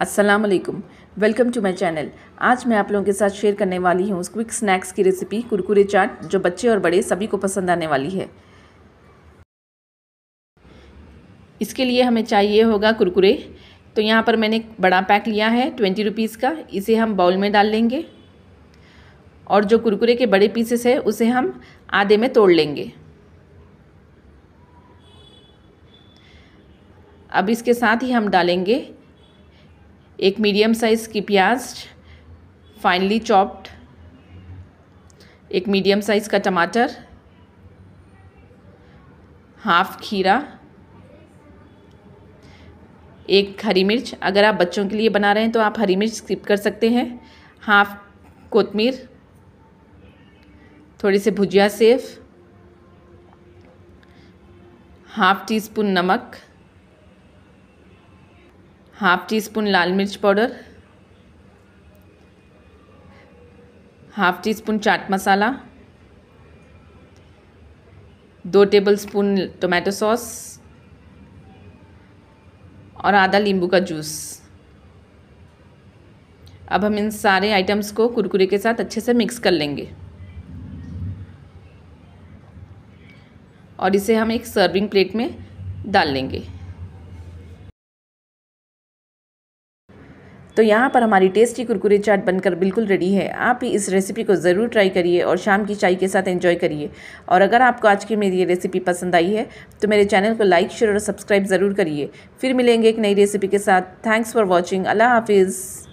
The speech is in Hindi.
असलकम वेलकम टू माई चैनल आज मैं आप लोगों के साथ शेयर करने वाली हूँ क्विक स्नैक्स की रेसिपी कुरकुरे चाट जो बच्चे और बड़े सभी को पसंद आने वाली है इसके लिए हमें चाहिए होगा कुरकुरे तो यहाँ पर मैंने बड़ा पैक लिया है ट्वेंटी रुपीज़ का इसे हम बाउल में डाल लेंगे और जो कुरकुरे के बड़े पीसेस है उसे हम आधे में तोड़ लेंगे अब इसके साथ ही हम डालेंगे एक मीडियम साइज़ की प्याज फाइनली चॉप्ड एक मीडियम साइज़ का टमाटर हाफ खीरा एक हरी मिर्च अगर आप बच्चों के लिए बना रहे हैं तो आप हरी मिर्च स्किप कर सकते हैं हाफ कोतमीर थोड़ी से भुजिया सेफ हाफ टी स्पून नमक हाफ टी स्पून लाल मिर्च powder half teaspoon chaat masala दो टेबल स्पून टोमेटो सॉस और आधा नींबू का जूस अब हम इन सारे आइटम्स को कुरकुरे के साथ अच्छे से मिक्स कर लेंगे और इसे हम एक सर्विंग प्लेट में डाल लेंगे तो यहाँ पर हमारी टेस्टी कुरकुरे चाट बनकर बिल्कुल रेडी है आप भी इस रेसिपी को ज़रूर ट्राई करिए और शाम की चाय के साथ एंजॉय करिए और अगर आपको आज की मेरी ये रेसिपी पसंद आई है तो मेरे चैनल को लाइक शेयर और सब्सक्राइब ज़रूर करिए फिर मिलेंगे एक नई रेसिपी के साथ थैंक्स फॉर वॉचिंग अल्लाह हाफिज़